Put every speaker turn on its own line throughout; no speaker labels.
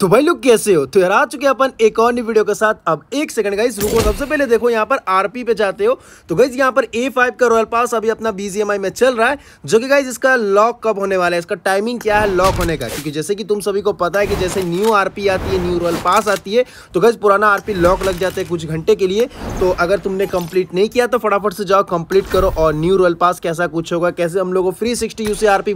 तो भाई लोग कैसे हो तो यार आ चुके अपन एक और नई वीडियो के साथ अब एक सेकंड गाइस रुको सबसे पहले देखो यहाँ पर आरपी पे जाते हो तो गाइस यहाँ पर ए फाइव का रॉयल पास अभी अपना बीजीएमआई में चल रहा है जो कि गाइस इसका लॉक कब होने वाला है इसका टाइमिंग क्या है लॉक होने का क्योंकि जैसे कि तुम सभी को पता है कि जैसे न्यू आर आती है न्यू रॉयल पास आती है तो गाइज पुराना आर लॉक लग जाता है कुछ घंटे के लिए तो अगर तुमने कंप्लीट नहीं किया तो फटाफट से जाओ कंप्लीट करो और न्यू रॉयल पास कैसा कुछ होगा कैसे हम लोग को free sixty U C R P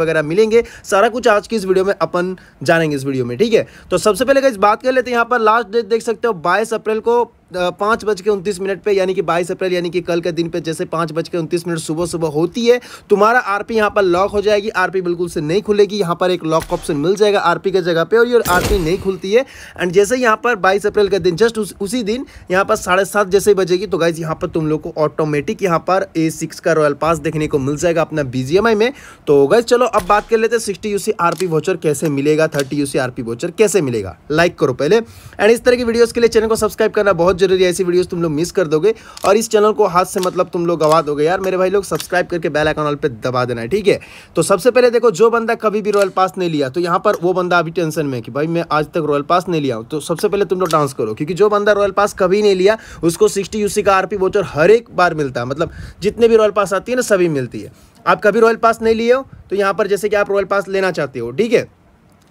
वगैरह मिलेंगे सारा कुछ आज की इस वीडियो में अपन जान जानेंगे इस वीडियो में ठीक है तो सबसे पहले इस बात कर लेते हैं यहाँ पर लास्ट डेट देख सकते हो बाईस अप्रैल को पाँच बज के उनतीस मिनट पर यानी कि बाईस अप्रैल यानी कि कल के दिन पर जैसे पाँच बज के उनतीस मिनट सुबह सुबह होती है तुम्हारा आर पी यहाँ पर लॉक हो जाएगी आर पी बिल्कुल से नहीं खुलेगी यहाँ पर एक लॉक ऑप्शन मिल जाएगा आर पी के जगह पर और ये आर पी नहीं खुलती है एंड जैसे यहाँ पर बाईस अप्रैल का दिन जस्ट उस, उसी दिन यहाँ पर साढ़े सात जैसे बजेगी तो गाइज यहाँ पर तुम लोग को ऑटोमेटिक यहाँ पर ए सिक्स का रॉयल पास देखने को मिल जाएगा अपना बी में तो गाइज चलो अब बात कर लेते हैं sixty U C R P voucher कैसे मिलेगा thirty U C R P voucher कैसे मिलेगा लाइक करो पहले एंड इस तरह की वीडियोज़ के लिए चैनल को सब्सक्राइब करना बहुत जरूरी ऐसी वीडियोस तुम लोग मिस कर दोगे और इस चैनल को हाथ से मतलब तुम लोग गवा दोगे यार मेरे भाई लोग सब्सक्राइब करके बेल आइकन ऑल पे दबा देना ठीक है तो सबसे पहले देखो जो बंदा कभी भी रॉयल पास नहीं लिया तो यहाँ पर वो बंदा अभी टेंशन में कि भाई मैं आज तक रॉयल पास नहीं लिया हूँ तो सबसे पहले तुम लोग डांस करो क्योंकि जो बंदा रॉयल पास कभी नहीं लिया उसको सिक्सटी यूसी का आरपी वोचर हर एक बार मिलता है मतलब जितने भी रॉयल पास आती है ना सभी मिलती है आप कभी रॉयल पास नहीं लिए हो तो यहाँ पर जैसे कि आप रॉयल पास लेना चाहते हो ठीक है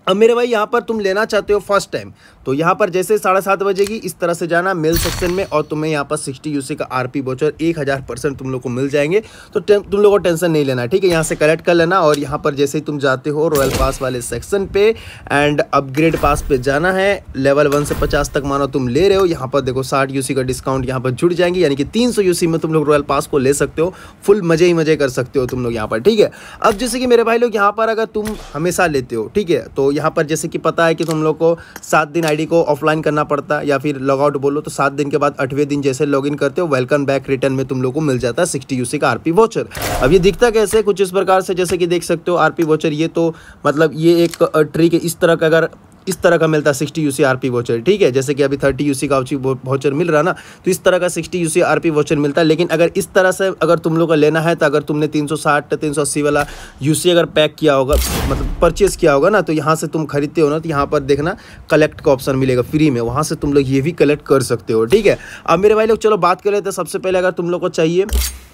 अब मेरे भाई यहाँ पर तुम लेना चाहते हो फर्स्ट टाइम तो यहाँ पर जैसे साढ़े सात बजे की इस तरह से जाना मेल सेक्शन में और तुम्हें यहाँ पर सिक्सटी यूसी का आरपी बोचर एक हज़ार परसेंट तुम लोग को मिल जाएंगे तो तुम लोगों को टेंशन नहीं लेना ठीक है यहाँ से कलेक्ट कर लेना और यहाँ पर जैसे ही तुम जाते हो रॉयल पास वाले सेक्शन पे एंड अपग्रेड पास पे जाना है लेवल वन से पचास तक मानो तुम ले रहे हो यहाँ पर देखो साठ यू का डिस्काउंट यहाँ पर जुड़ जाएंगे यानी कि तीन सौ में तुम लोग रॉयल पास को ले सकते हो फुल मज़े ही मज़े कर सकते हो तुम लोग यहाँ पर ठीक है अब जैसे कि मेरे भाई लोग यहाँ पर अगर तुम हमेशा लेते हो ठीक है तो यहाँ पर जैसे कि पता है कि तुम लोग को सात दिन आईडी को ऑफलाइन करना पड़ता है या फिर लॉगआउट बोलो तो सात दिन के बाद आठवें दिन जैसे लॉगिन करते हो वेलकम बैक रिटर्न में तुम लोग को मिल जाता है सिक्सटी यूसी का आरपी वॉचर अब ये दिखता कैसे कुछ इस प्रकार से जैसे कि देख सकते हो आरपी वॉचर ये तो मतलब ये एक ट्रिक है इस तरह का अगर इस तरह का मिलता है sixty U C R P voucher ठीक है जैसे कि अभी थर्टी यू सी का वाचर मिल रहा ना तो इस तरह का sixty U C R P voucher मिलता है लेकिन अगर इस तरह से अगर तुम लोग का लेना है तो अगर तुमने तीन सौ साठ तीन सौ अस्सी वाला यू सी अगर पैक किया होगा मतलब परचेज़ किया होगा ना तो यहाँ से तुम खरीदते हो ना तो यहाँ पर देखना कलेक्ट का ऑप्शन मिलेगा फ्री में वहाँ से तुम लोग ये भी कलेक्ट कर सकते हो ठीक है अब मेरे भाई लोग चलो बात कर लेते हैं सबसे पहले अगर तुम लोग को चाहिए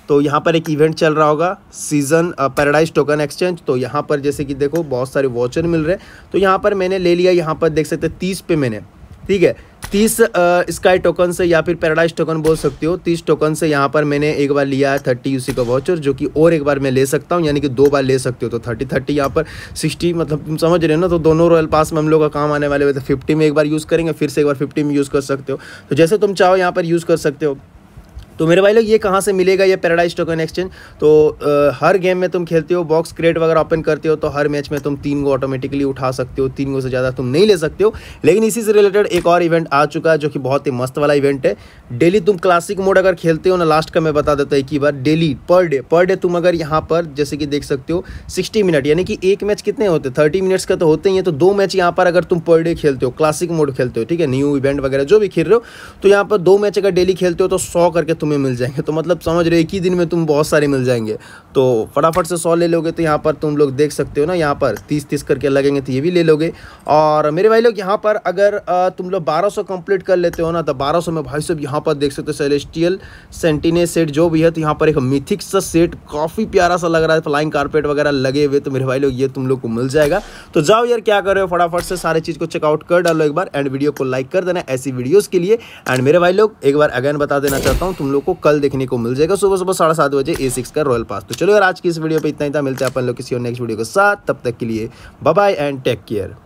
तो यहाँ पर एक इवेंट चल रहा होगा सीज़न पैराडाइज टोकन एक्सचेंज तो यहाँ पर जैसे कि देखो बहुत सारे वॉचर मिल रहे हैं तो यहाँ पर मैंने ले लिया यहाँ पर देख सकते तीस पे मैंने ठीक है तीस स्काई uh, टोकन से या फिर पैराडाइज टोकन बोल सकते हो तीस टोकन से यहाँ पर मैंने एक बार लिया है थर्टी यूसी का वाउचर जो कि और एक बार मैं ले सकता हूँ यानी कि दो बार ले सकते हो तो थर्टी थर्टी यहाँ पर सिक्सटी मतलब तुम समझ रहे हो ना तो दोनों रॉयल पास में हम लोग का काम आने वाले हुए तो फिफ्टी में एक बार यूज़ करेंगे फिर से एक बार फिफ्टी में यूज़ कर सकते हो तो जैसे तुम चाहो यहाँ पर यूज़ कर सकते हो तो मेरे भाई लोग ये कहाँ से मिलेगा ये पैराडाइज टोकन एक्सचेंज तो आ, हर गेम में तुम खेलते हो बॉक्स क्रेट वगैरह ओपन करते हो तो हर मैच में तुम तीन गो ऑटोमेटिकली उठा सकते हो तीन गो से ज़्यादा तुम नहीं ले सकते हो लेकिन इसी से रिलेटेड एक और इवेंट आ चुका है जो कि बहुत ही मस्त वाला इवेंट है डेली तुम क्लासिक मोड अगर खेलते हो ना लास्ट का मैं बता देता है एक ही बार daily per day per day तुम अगर यहाँ पर जैसे कि देख सकते हो सिक्सटी मिनट यानी कि एक मैच कितने होते थर्टी मिनट्स का तो होते ही है तो दो मैच यहाँ पर अगर तुम पर डे खेलते हो क्लासिक मोड खेलते हो ठीक है न्यू इवेंट वगैरह जो भी खेल रहे हो तो यहाँ पर दो मैच अगर डेली खेलते हो तो सौ करके तुम्हें मिल जाएंगे तो मतलब समझ रहे एक ही दिन में तुम बहुत सारे मिल जाएंगे तो फटाफट से सौ ले लोगे तो यहाँ पर तुम लोग देख सकते हो ना यहाँ पर तीस तीस करके लगेंगे तो ये भी ले लोगे और मेरे भाई लोग यहाँ पर अगर तुम लोग बारह सौ कर लेते हो ना तो बारह में भाई सब यहाँ पर देख सकते हो सेलेस्टियल सेंटिने सेट जो भी है तो यहाँ पर एक मिथिक सा सेट काफ़ी प्यारा सा लग रहा है फ्लाइंग कारपेट वगैरह लगे हुए तो मेरे भाई लोग ये तुम लोग को मिल जाएगा तो जाओ यार क्या कर रहे हो फटाफट से सारे चीज़ को चेकआउट कर डालो एक बार एंड वीडियो को लाइक कर देना ऐसी वीडियोज़ के लिए एंड मेरे भाई लोग एक बार अगेन बता देना चाहता हूँ तुम लोग को कल देखने को मिल जाएगा सुबह सुबह साढ़े सात बजे ए सिक्स का रॉयल पास तो चलो यार आज की इस वीडियो पे इतना ही था मिलते हैं अपन लोग किसी और नेक्स्ट वीडियो के साथ तब तक के लिए bye bye and take care